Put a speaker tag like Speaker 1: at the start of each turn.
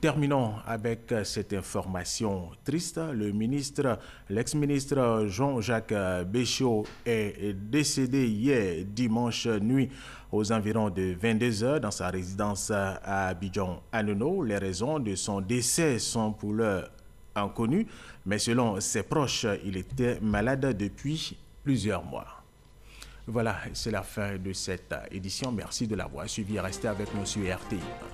Speaker 1: Terminons avec euh, cette information triste. Le ministre, l'ex-ministre Jean-Jacques euh, Béchaud est décédé hier dimanche nuit aux environs de 22 heures dans sa résidence euh, à Abidjan, à Les raisons de son décès sont pour l'heure inconnues, mais selon ses proches, il était malade depuis plusieurs mois. Voilà, c'est la fin de cette édition. Merci de l'avoir suivi. Restez avec nous sur RTI.